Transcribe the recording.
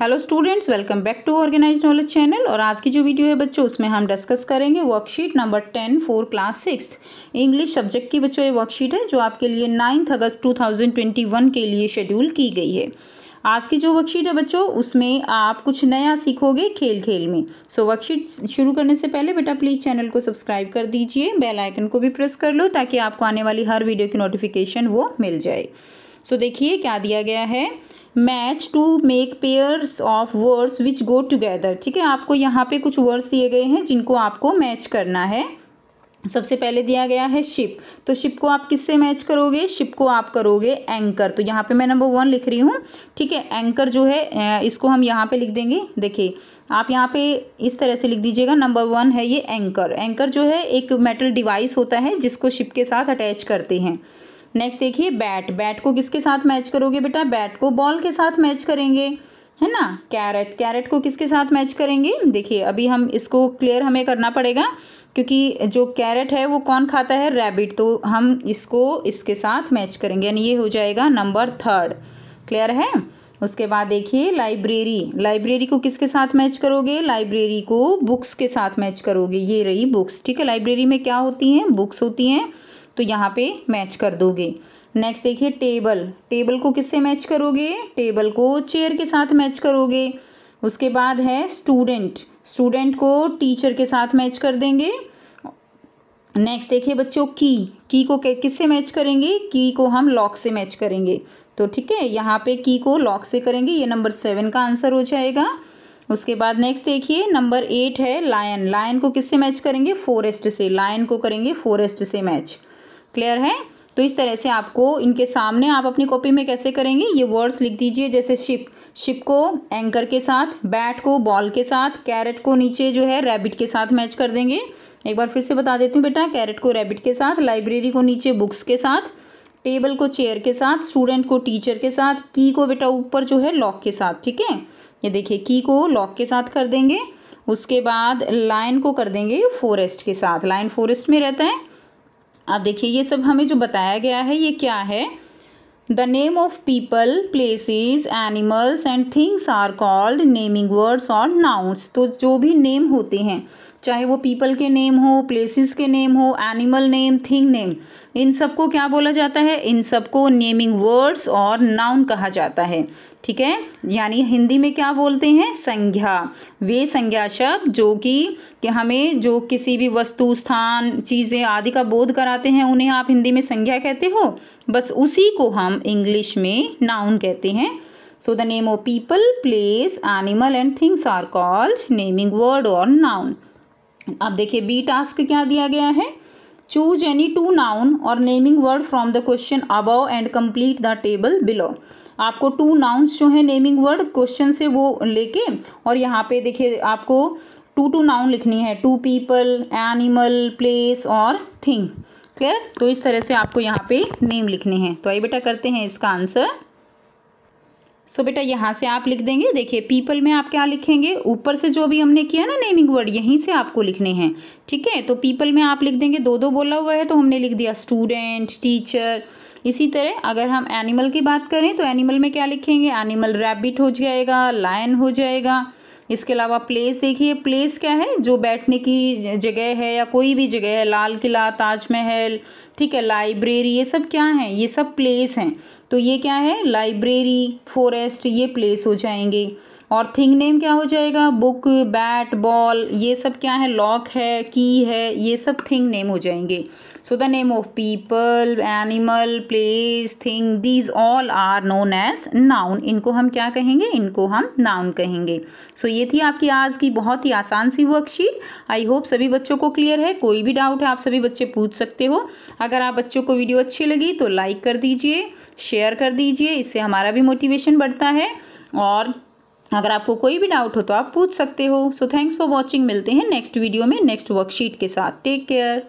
hello students welcome back to organize knowledge channel और आज की जो वीडियो है बच्चों उसमें हम डिस्कस करेंगे worksheet number ten four class six English subject की बच्चों ये वर्कशीट है जो आपके लिए ninth August two thousand twenty one के लिए शेड्यूल की गई है आज की जो वर्कशीट है बच्चों उसमें आप कुछ नया सीखोगे खेल खेल में सो so, वर्कशीट शुरू करने से पहले बेटा प्लीज़ चैनल को सब्सक्राइब कर दीजिए बेल आइकन को भी प्रेस कर लो ताकि आपको आने वाली हर वीडियो की नोटिफिकेशन वो मिल जाए सो so, देखिए क्या दिया गया है match to make pairs of words which go together ठीक है आपको यहाँ पे कुछ वर्ड्स दिए गए हैं जिनको आपको मैच करना है सबसे पहले दिया गया है शिप तो शिप को आप किससे मैच करोगे शिप को आप करोगे एंकर तो यहाँ पे मैं नंबर वन लिख रही हूँ ठीक है एंकर जो है इसको हम यहाँ पे लिख देंगे देखिए आप यहाँ पे इस तरह से लिख दीजिएगा नंबर वन है ये एंकर एंकर जो है एक मेटल डिवाइस होता है जिसको शिप के साथ अटैच करते हैं नेक्स्ट देखिए बैट बैट को किसके साथ मैच करोगे बेटा बैट को बॉल के साथ मैच करेंगे है ना कैरेट कैरेट को किसके साथ मैच करेंगे देखिए अभी हम इसको क्लियर हमें करना पड़ेगा क्योंकि जो कैरेट है वो कौन खाता है रैबिट तो हम इसको इसके साथ मैच करेंगे यानी ये हो जाएगा नंबर थर्ड क्लियर है उसके बाद देखिए लाइब्रेरी लाइब्रेरी को किसके साथ मैच करोगे लाइब्रेरी को बुक्स के साथ मैच करोगे ये रही बुक्स ठीक है लाइब्रेरी में क्या होती हैं बुक्स होती हैं तो यहाँ पे मैच कर दोगे नेक्स्ट देखिए टेबल टेबल को किससे मैच करोगे टेबल को चेयर के साथ मैच करोगे उसके बाद है स्टूडेंट स्टूडेंट को टीचर के साथ मैच कर देंगे नेक्स्ट देखिए बच्चों की की को किससे मैच करेंगे की को हम लॉक से मैच करेंगे तो ठीक है यहाँ पे की को लॉक से करेंगे ये नंबर सेवन का आंसर हो जाएगा उसके बाद नेक्स्ट देखिए नंबर एट है लायन लायन को किससे मैच करेंगे फॉरेस्ट से लायन को करेंगे फॉरेस्ट से मैच क्लियर है तो इस तरह से आपको इनके सामने आप अपनी कॉपी में कैसे करेंगे ये वर्ड्स लिख दीजिए जैसे शिप शिप को एंकर के साथ बैट को बॉल के साथ कैरेट को नीचे जो है रैबिट के साथ मैच कर देंगे एक बार फिर से बता देती हूँ बेटा कैरेट को रैबिट के साथ लाइब्रेरी को नीचे बुक्स के साथ टेबल को चेयर के साथ स्टूडेंट को टीचर के साथ की को बेटा ऊपर जो है लॉक के साथ ठीक है ये देखिए की को लॉक के साथ कर देंगे उसके बाद लाइन को कर देंगे फॉरेस्ट के साथ लाइन फॉरेस्ट में रहता है अब देखिए ये सब हमें जो बताया गया है ये क्या है the name of people places animals and things are called naming words और नाउन्स तो जो भी नेम होते हैं चाहे वो पीपल के नेम हो प्लेसेस के नेम हो एनिमल नेम थिंग नेम इन सबको क्या बोला जाता है इन सबको नेमिंग वर्ड्स और नाउन कहा जाता है ठीक है यानी हिंदी में क्या बोलते हैं संज्ञा वे संज्ञा शब्द जो कि कि हमें जो किसी भी वस्तु स्थान चीज़ें आदि का बोध कराते हैं उन्हें आप हिंदी में संज्ञा कहते हो बस उसी को हम इंग्लिश में नाउन कहते हैं so the name of people place animal and things are called naming word और नाउन अब देखिए बी टास्क क्या दिया गया है चूज एनी टू नाउन और naming word from the question above and complete the table below आपको two nouns जो है नेमिंग वर्ड क्वेश्चन से वो लेके और यहाँ पे देखिए आपको टू टू नाउन लिखनी है टू पीपल एनिमल प्लेस और थिंग क्लियर तो इस तरह से आपको यहाँ पे नेम लिखने हैं तो आइए बेटा करते हैं इसका आंसर सो so, बेटा यहाँ से आप लिख देंगे देखिए पीपल में आप क्या लिखेंगे ऊपर से जो भी हमने किया ना नेमिंग वर्ड यहीं से आपको लिखने हैं ठीक है तो पीपल में आप लिख देंगे दो दो बोला हुआ है तो हमने लिख दिया स्टूडेंट टीचर इसी तरह अगर हम एनिमल की बात करें तो एनिमल में क्या लिखेंगे एनिमल रैबिट हो जाएगा लायन हो जाएगा इसके अलावा प्लेस देखिए प्लेस क्या है जो बैठने की जगह है या कोई भी जगह है लाल किला ताजमहल ठीक है लाइब्रेरी ये सब क्या है ये सब प्लेस हैं तो ये क्या है लाइब्रेरी फॉरेस्ट ये प्लेस हो जाएंगे और थिंग नेम क्या हो जाएगा बुक बैट बॉल ये सब क्या है लॉक है की है ये सब थिंग नेम हो जाएंगे so the name of people animal place thing these all are known as noun इनको हम क्या कहेंगे इनको हम नाउन कहेंगे सो so, ये थी आपकी आज की बहुत ही आसान सी वर्कशीट आई होप सभी बच्चों को क्लियर है कोई भी डाउट है आप सभी बच्चे पूछ सकते हो अगर आप बच्चों को वीडियो अच्छी लगी तो लाइक कर दीजिए शेयर कर दीजिए इससे हमारा भी मोटिवेशन बढ़ता है और अगर आपको कोई भी डाउट हो तो आप पूछ सकते हो सो थैंक्स फॉर वॉचिंग मिलते हैं नेक्स्ट वीडियो में नेक्स्ट वर्कशीट के साथ टेक केयर